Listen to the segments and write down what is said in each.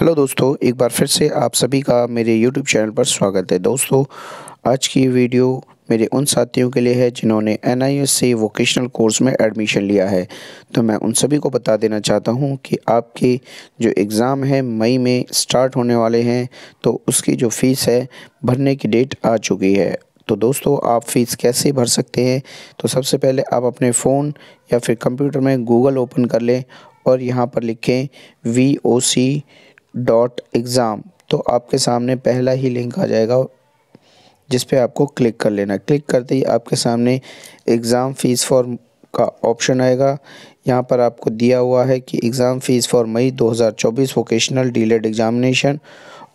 hello दोस्तों एक बार फिर से आप सभी का मेरे यूट्यूब चैनल पर स्वागत है दोस्तों आज की वीडियो मेरे उन साथियों के लिए है जिन्होंने एन से वोकेशनल कोर्स में एडमिशन लिया है तो मैं उन सभी को बता देना चाहता हूं कि आपके जो एग्ज़ाम है मई में स्टार्ट होने वाले हैं तो उसकी जो फ़ीस है भरने की डेट आ चुकी है तो दोस्तों आप फीस कैसे भर सकते हैं तो सबसे पहले आप अपने फ़ोन या फिर कंप्यूटर में गूगल ओपन कर लें और यहाँ पर लिखें V O C dot exam तो आपके सामने पहला ही लिंक आ जाएगा जिस पे आपको क्लिक कर लेना क्लिक करते ही आपके सामने एग्ज़ाम फ़ीस फॉर का ऑप्शन आएगा यहाँ पर आपको दिया हुआ है कि एग्ज़ाम फ़ीस फॉर मई 2024 वोकेशनल डीलेड एग्ज़ामिनेशन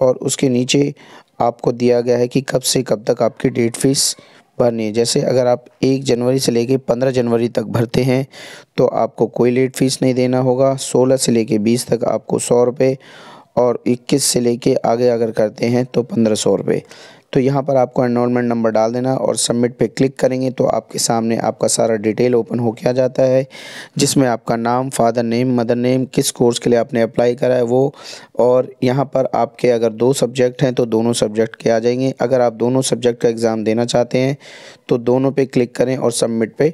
और उसके नीचे आपको दिया गया है कि कब से कब तक आपकी डेट फ़ीस भरनी है जैसे अगर आप एक जनवरी से लेके पंद्रह जनवरी तक भरते हैं तो आपको कोई लेट फीस नहीं देना होगा सोलह से लेके बीस तक आपको सौ रुपये और 21 से लेके आगे अगर करते हैं तो पंद्रह सौ रुपये तो यहाँ पर आपको एनरोलमेंट नंबर डाल देना और सबमिट पे क्लिक करेंगे तो आपके सामने आपका सारा डिटेल ओपन हो किया जाता है जिसमें आपका नाम फादर नेम मदर नेम किस कोर्स के लिए आपने अप्लाई करा है वो और यहाँ पर आपके अगर दो सब्जेक्ट हैं तो दोनों सब्जेक्ट के आ जाएंगे अगर आप दोनों सब्जेक्ट का एग्ज़ाम देना चाहते हैं तो दोनों पर क्लिक करें और सबमिट पर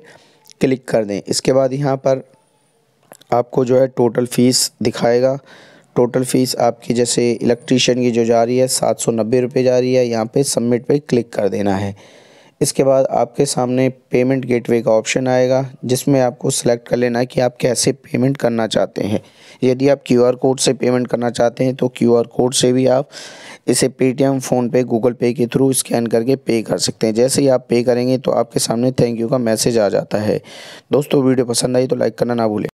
क्लिक कर दें इसके बाद यहाँ पर आपको जो है टोटल फ़ीस दिखाएगा टोटल फ़ीस आपकी जैसे इलेक्ट्रीशियन की जो जा रही है सात सौ नब्बे रुपये जा रही है यहाँ पे सबमिट पे क्लिक कर देना है इसके बाद आपके सामने पेमेंट गेटवे का ऑप्शन आएगा जिसमें आपको सेलेक्ट कर लेना है कि आप कैसे पेमेंट करना चाहते हैं यदि आप क्यूआर कोड से पेमेंट करना चाहते हैं तो क्यूआर कोड से भी आप इसे पेटीएम फ़ोनपे गूगल पे के थ्रू स्कैन करके पे कर सकते हैं जैसे ही आप पे करेंगे तो आपके सामने थैंक यू का मैसेज आ जाता है दोस्तों वीडियो पसंद आई तो लाइक करना ना भूलें